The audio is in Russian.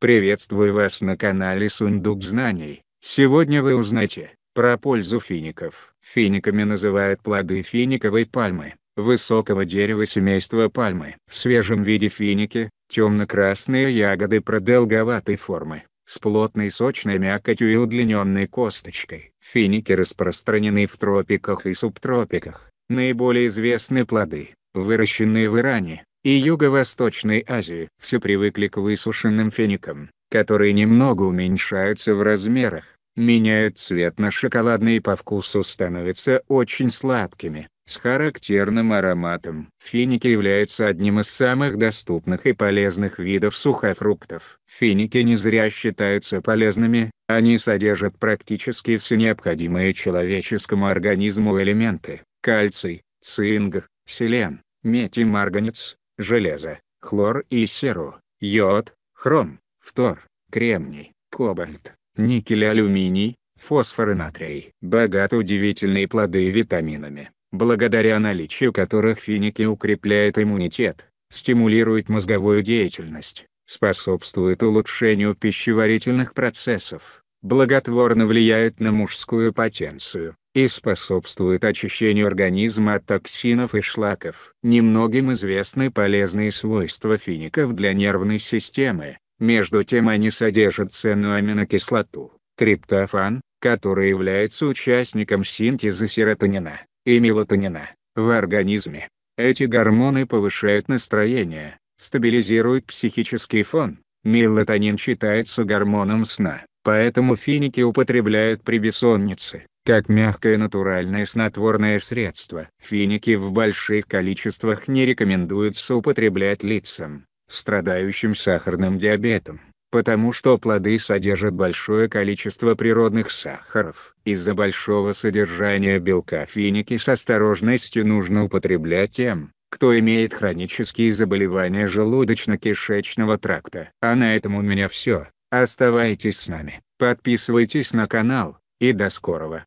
Приветствую вас на канале Сундук Знаний. Сегодня вы узнаете про пользу фиников. Финиками называют плоды финиковой пальмы, высокого дерева семейства пальмы. В свежем виде финики – темно-красные ягоды продолговатой формы, с плотной сочной мякотью и удлиненной косточкой. Финики распространены в тропиках и субтропиках. Наиболее известны плоды, выращенные в Иране, и Юго-Восточной Азии все привыкли к высушенным финикам, которые немного уменьшаются в размерах, меняют цвет на шоколадный и по вкусу становятся очень сладкими, с характерным ароматом. Финики являются одним из самых доступных и полезных видов сухофруктов. Финики не зря считаются полезными, они содержат практически все необходимые человеческому организму элементы – кальций, цинг, селен, медь и марганец, железо, хлор и серу, йод, хром, фтор, кремний, кобальт, никель алюминий, фосфор и натрий. Богат удивительные плоды витаминами, благодаря наличию которых финики укрепляют иммунитет, стимулируют мозговую деятельность, способствуют улучшению пищеварительных процессов, благотворно влияют на мужскую потенцию и способствуют очищению организма от токсинов и шлаков. Немногим известны полезные свойства фиников для нервной системы, между тем они содержат ценную аминокислоту, триптофан, который является участником синтеза серотонина и мелатонина в организме. Эти гормоны повышают настроение, стабилизируют психический фон. Мелатонин считается гормоном сна. Поэтому финики употребляют при бессоннице, как мягкое натуральное снотворное средство. Финики в больших количествах не рекомендуется употреблять лицам, страдающим сахарным диабетом, потому что плоды содержат большое количество природных сахаров. Из-за большого содержания белка финики с осторожностью нужно употреблять тем, кто имеет хронические заболевания желудочно-кишечного тракта. А на этом у меня все. Оставайтесь с нами, подписывайтесь на канал, и до скорого.